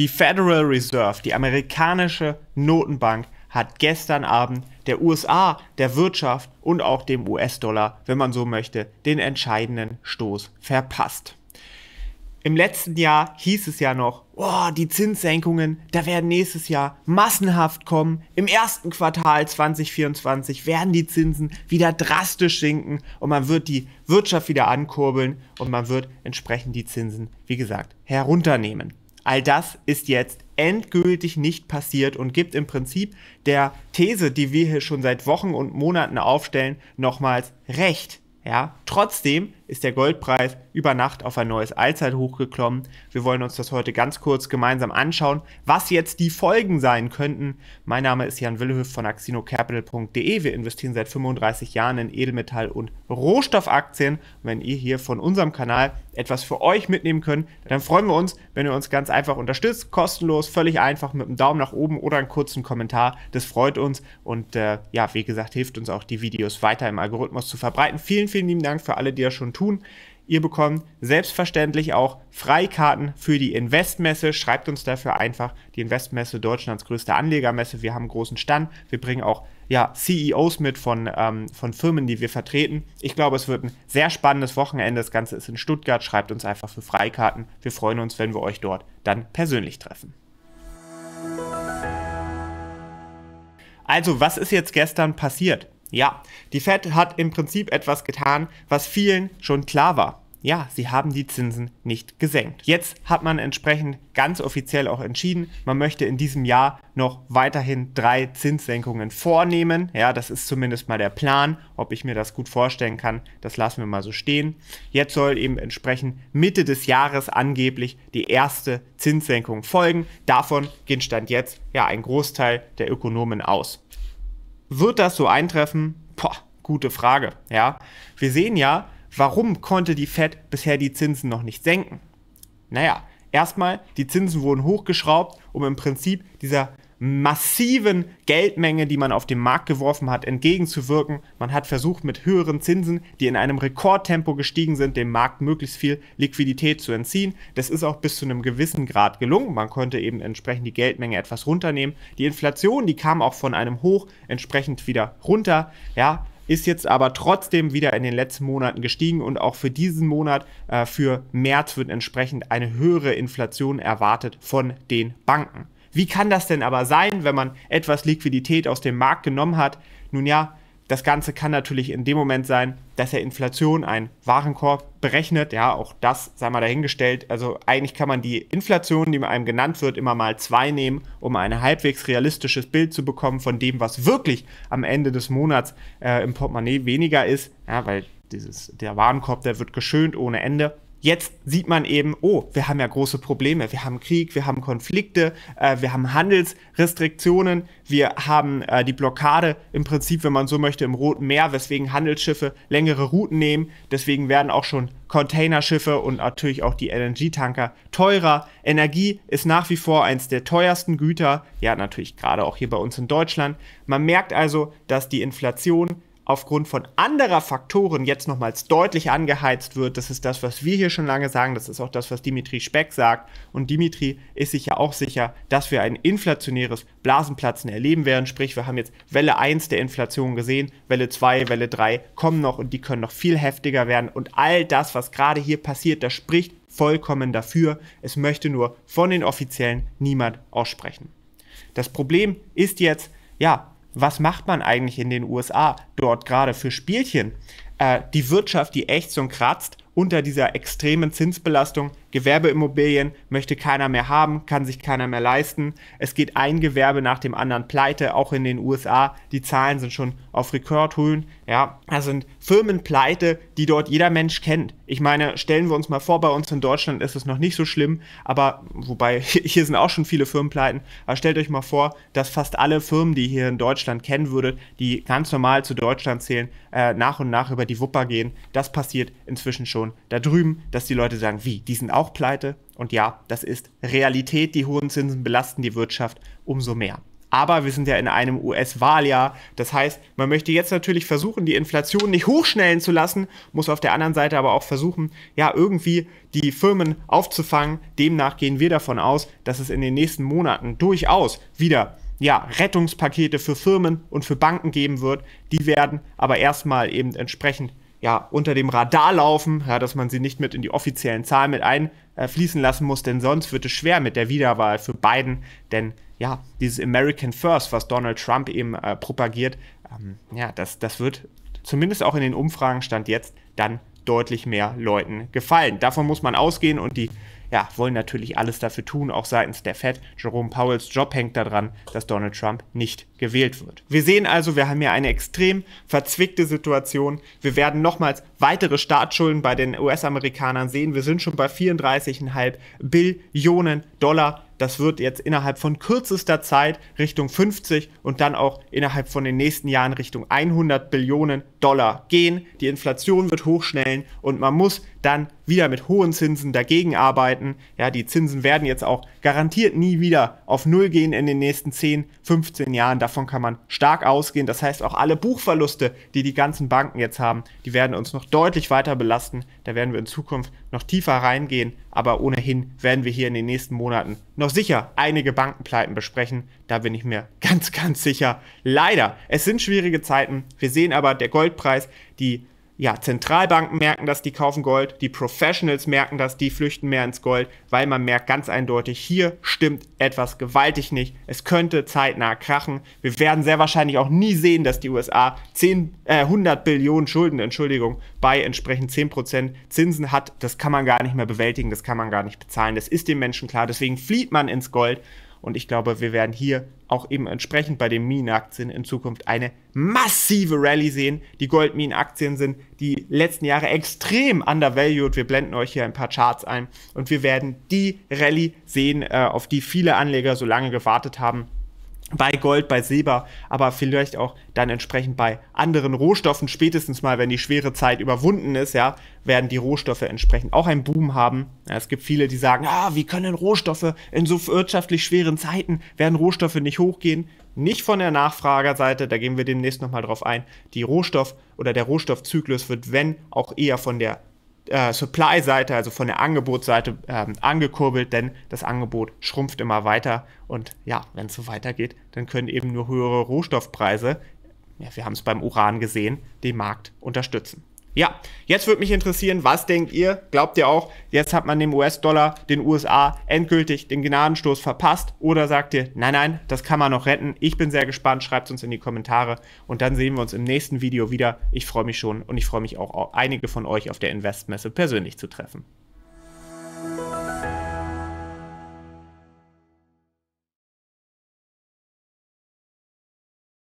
Die Federal Reserve, die amerikanische Notenbank, hat gestern Abend der USA, der Wirtschaft und auch dem US-Dollar, wenn man so möchte, den entscheidenden Stoß verpasst. Im letzten Jahr hieß es ja noch, oh, die Zinssenkungen, da werden nächstes Jahr massenhaft kommen. Im ersten Quartal 2024 werden die Zinsen wieder drastisch sinken und man wird die Wirtschaft wieder ankurbeln und man wird entsprechend die Zinsen, wie gesagt, herunternehmen. All das ist jetzt endgültig nicht passiert und gibt im Prinzip der These, die wir hier schon seit Wochen und Monaten aufstellen, nochmals recht. Ja, trotzdem ist der Goldpreis über Nacht auf ein neues Allzeithoch geklommen. Wir wollen uns das heute ganz kurz gemeinsam anschauen, was jetzt die Folgen sein könnten. Mein Name ist Jan Willehöf von axinocapital.de. Wir investieren seit 35 Jahren in Edelmetall- und Rohstoffaktien. wenn ihr hier von unserem Kanal etwas für euch mitnehmen könnt, dann freuen wir uns, wenn ihr uns ganz einfach unterstützt. Kostenlos, völlig einfach mit einem Daumen nach oben oder einem kurzen Kommentar. Das freut uns und äh, ja, wie gesagt, hilft uns auch, die Videos weiter im Algorithmus zu verbreiten. Vielen, vielen lieben Dank für alle, die das schon tun tun. Ihr bekommt selbstverständlich auch Freikarten für die Investmesse. Schreibt uns dafür einfach die Investmesse Deutschlands größte Anlegermesse. Wir haben großen Stand. Wir bringen auch ja, CEOs mit von, ähm, von Firmen, die wir vertreten. Ich glaube, es wird ein sehr spannendes Wochenende. Das Ganze ist in Stuttgart. Schreibt uns einfach für Freikarten. Wir freuen uns, wenn wir euch dort dann persönlich treffen. Also, was ist jetzt gestern passiert? Ja, die Fed hat im Prinzip etwas getan, was vielen schon klar war. Ja, sie haben die Zinsen nicht gesenkt. Jetzt hat man entsprechend ganz offiziell auch entschieden, man möchte in diesem Jahr noch weiterhin drei Zinssenkungen vornehmen. Ja, das ist zumindest mal der Plan. Ob ich mir das gut vorstellen kann, das lassen wir mal so stehen. Jetzt soll eben entsprechend Mitte des Jahres angeblich die erste Zinssenkung folgen. Davon geht Stand jetzt ja ein Großteil der Ökonomen aus. Wird das so eintreffen? Boah, gute Frage. Ja, wir sehen ja, warum konnte die Fed bisher die Zinsen noch nicht senken? Naja, erstmal, die Zinsen wurden hochgeschraubt, um im Prinzip dieser massiven Geldmenge, die man auf den Markt geworfen hat, entgegenzuwirken. Man hat versucht, mit höheren Zinsen, die in einem Rekordtempo gestiegen sind, dem Markt möglichst viel Liquidität zu entziehen. Das ist auch bis zu einem gewissen Grad gelungen. Man konnte eben entsprechend die Geldmenge etwas runternehmen. Die Inflation, die kam auch von einem Hoch entsprechend wieder runter. Ja, ist jetzt aber trotzdem wieder in den letzten Monaten gestiegen und auch für diesen Monat, äh, für März, wird entsprechend eine höhere Inflation erwartet von den Banken. Wie kann das denn aber sein, wenn man etwas Liquidität aus dem Markt genommen hat? Nun ja, das Ganze kann natürlich in dem Moment sein, dass er Inflation einen Warenkorb berechnet. Ja, auch das sei mal dahingestellt. Also eigentlich kann man die Inflation, die einem genannt wird, immer mal zwei nehmen, um ein halbwegs realistisches Bild zu bekommen von dem, was wirklich am Ende des Monats äh, im Portemonnaie weniger ist. Ja, weil dieses, der Warenkorb, der wird geschönt ohne Ende jetzt sieht man eben, oh, wir haben ja große Probleme. Wir haben Krieg, wir haben Konflikte, äh, wir haben Handelsrestriktionen, wir haben äh, die Blockade im Prinzip, wenn man so möchte, im Roten Meer, weswegen Handelsschiffe längere Routen nehmen. Deswegen werden auch schon Containerschiffe und natürlich auch die LNG-Tanker teurer. Energie ist nach wie vor eins der teuersten Güter, ja natürlich gerade auch hier bei uns in Deutschland. Man merkt also, dass die Inflation aufgrund von anderer Faktoren jetzt nochmals deutlich angeheizt wird. Das ist das, was wir hier schon lange sagen. Das ist auch das, was Dimitri Speck sagt. Und Dimitri ist sich ja auch sicher, dass wir ein inflationäres Blasenplatzen erleben werden. Sprich, wir haben jetzt Welle 1 der Inflation gesehen, Welle 2, Welle 3 kommen noch und die können noch viel heftiger werden. Und all das, was gerade hier passiert, das spricht vollkommen dafür. Es möchte nur von den Offiziellen niemand aussprechen. Das Problem ist jetzt, ja, was macht man eigentlich in den USA dort gerade für Spielchen? Äh, die Wirtschaft, die echt so kratzt unter dieser extremen Zinsbelastung, Gewerbeimmobilien möchte keiner mehr haben, kann sich keiner mehr leisten. Es geht ein Gewerbe nach dem anderen pleite, auch in den USA. Die Zahlen sind schon auf Rekordhöhen. Ja, das sind Firmen pleite, die dort jeder Mensch kennt. Ich meine, stellen wir uns mal vor, bei uns in Deutschland ist es noch nicht so schlimm, aber wobei hier sind auch schon viele Firmen pleiten. Aber stellt euch mal vor, dass fast alle Firmen, die ihr hier in Deutschland kennen würdet, die ganz normal zu Deutschland zählen, äh, nach und nach über die Wupper gehen. Das passiert inzwischen schon da drüben, dass die Leute sagen, wie, die sind auch auch pleite. Und ja, das ist Realität. Die hohen Zinsen belasten die Wirtschaft umso mehr. Aber wir sind ja in einem US-Wahljahr. Das heißt, man möchte jetzt natürlich versuchen, die Inflation nicht hochschnellen zu lassen, muss auf der anderen Seite aber auch versuchen, ja, irgendwie die Firmen aufzufangen. Demnach gehen wir davon aus, dass es in den nächsten Monaten durchaus wieder ja, Rettungspakete für Firmen und für Banken geben wird. Die werden aber erstmal eben entsprechend ja, unter dem Radar laufen, ja, dass man sie nicht mit in die offiziellen Zahlen mit einfließen äh, lassen muss, denn sonst wird es schwer mit der Wiederwahl für Biden, denn ja, dieses American First, was Donald Trump eben äh, propagiert, ähm, ja, das, das wird zumindest auch in den Umfragen stand jetzt dann deutlich mehr Leuten gefallen. Davon muss man ausgehen und die ja, wollen natürlich alles dafür tun, auch seitens der Fed. Jerome Powells Job hängt daran, dass Donald Trump nicht gewählt wird. Wir sehen also, wir haben hier eine extrem verzwickte Situation. Wir werden nochmals weitere Staatsschulden bei den US-Amerikanern sehen. Wir sind schon bei 34,5 Billionen Dollar. Das wird jetzt innerhalb von kürzester Zeit Richtung 50 und dann auch innerhalb von den nächsten Jahren Richtung 100 Billionen Dollar gehen. Die Inflation wird hochschnellen und man muss dann wieder mit hohen Zinsen dagegen arbeiten. Ja, die Zinsen werden jetzt auch garantiert nie wieder auf Null gehen in den nächsten 10, 15 Jahren. Davon kann man stark ausgehen. Das heißt, auch alle Buchverluste, die die ganzen Banken jetzt haben, die werden uns noch deutlich weiter belasten. Da werden wir in Zukunft noch tiefer reingehen, aber ohnehin werden wir hier in den nächsten Monaten noch sicher einige Bankenpleiten besprechen. Da bin ich mir ganz, ganz sicher. Leider, es sind schwierige Zeiten. Wir sehen aber, der Goldpreis, die ja, Zentralbanken merken das, die kaufen Gold, die Professionals merken das, die flüchten mehr ins Gold, weil man merkt ganz eindeutig, hier stimmt etwas gewaltig nicht. Es könnte zeitnah krachen. Wir werden sehr wahrscheinlich auch nie sehen, dass die USA 10, äh, 100 Billionen Schulden, Entschuldigung, bei entsprechend 10% Zinsen hat. Das kann man gar nicht mehr bewältigen, das kann man gar nicht bezahlen. Das ist den Menschen klar. Deswegen flieht man ins Gold. Und ich glaube, wir werden hier auch eben entsprechend bei den Minenaktien in Zukunft eine massive Rallye sehen. Die Goldminenaktien sind die letzten Jahre extrem undervalued. Wir blenden euch hier ein paar Charts ein und wir werden die Rallye sehen, äh, auf die viele Anleger so lange gewartet haben bei Gold, bei Silber, aber vielleicht auch dann entsprechend bei anderen Rohstoffen. Spätestens mal, wenn die schwere Zeit überwunden ist, ja, werden die Rohstoffe entsprechend auch einen Boom haben. Ja, es gibt viele, die sagen, ah, wie können Rohstoffe in so wirtschaftlich schweren Zeiten, werden Rohstoffe nicht hochgehen? Nicht von der Nachfragerseite, da gehen wir demnächst nochmal drauf ein. Die Rohstoff- oder der Rohstoffzyklus wird, wenn, auch eher von der äh, Supply-Seite, also von der Angebotsseite ähm, angekurbelt, denn das Angebot schrumpft immer weiter. Und ja, wenn es so weitergeht, dann können eben nur höhere Rohstoffpreise, ja, wir haben es beim Uran gesehen, den Markt unterstützen. Ja, jetzt würde mich interessieren, was denkt ihr? Glaubt ihr auch, jetzt hat man dem US-Dollar, den USA endgültig den Gnadenstoß verpasst? Oder sagt ihr, nein, nein, das kann man noch retten? Ich bin sehr gespannt, schreibt es uns in die Kommentare und dann sehen wir uns im nächsten Video wieder. Ich freue mich schon und ich freue mich auch, einige von euch auf der Investmesse persönlich zu treffen.